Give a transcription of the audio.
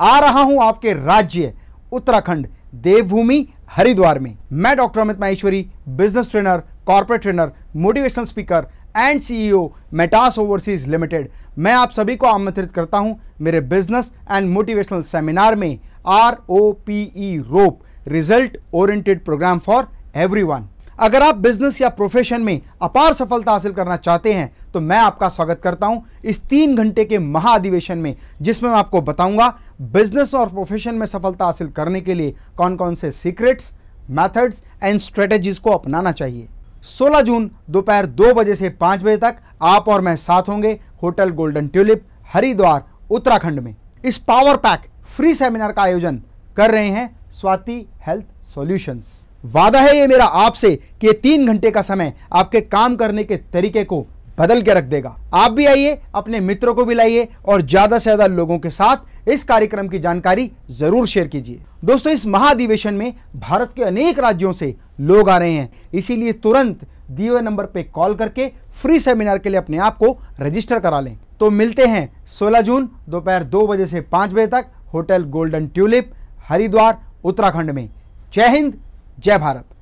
आ रहा हूं आपके राज्य उत्तराखंड देवभूमि हरिद्वार में मैं doctor Amit Maheshwari business trainer corporate trainer motivational speaker and CEO Metas Overseas Limited मैं आप सभी को आमंत्रित करता हूं मेरे बिजनेस एंड मोटिवेशनल सेमिनार में R O P E rope result oriented programme for everyone अगर आप बिजनेस या प्रोफेशन में अपार सफलता हासिल करना चाहते हैं तो मैं आपका स्वागत करता हूं इस तीन घंटे के महाअधिवेशन में जिसमें मैं आपको बताऊंगा बिजनेस और प्रोफेशन में सफलता हासिल करने के लिए कौन कौन से सीक्रेट्स मैथड्स एंड स्ट्रेटेजीज को अपनाना चाहिए 16 जून दोपहर दो बजे से पांच बजे तक आप और मैं साथ होंगे hotel golden tulip Haridwar Uttarakhand में इस पावर पैक फ्री सेमिनार का आयोजन कर रहे हैं स्वाति हेल्थ सॉल्यूशंस वादा है ये मेरा आपसे कि तीन घंटे का समय आपके काम करने के तरीके को बदल के रख देगा आप भी आइए अपने मित्रों को भी लाइए और ज्यादा से ज्यादा लोगों के साथ इस कार्यक्रम की जानकारी जरूर शेयर कीजिए दोस्तों इस महाधिवेशन में भारत के अनेक राज्यों से लोग आ रहे हैं इसीलिए तुरंत दिए नंबर पर कॉल करके फ्री सेमिनार के लिए अपने आप को रजिस्टर करा लें तो मिलते हैं 16 जून दोपहर दो बजे से पांच बजे तक hotel golden tulip Haridwar Uttarakhand में जय हिंद जय भारत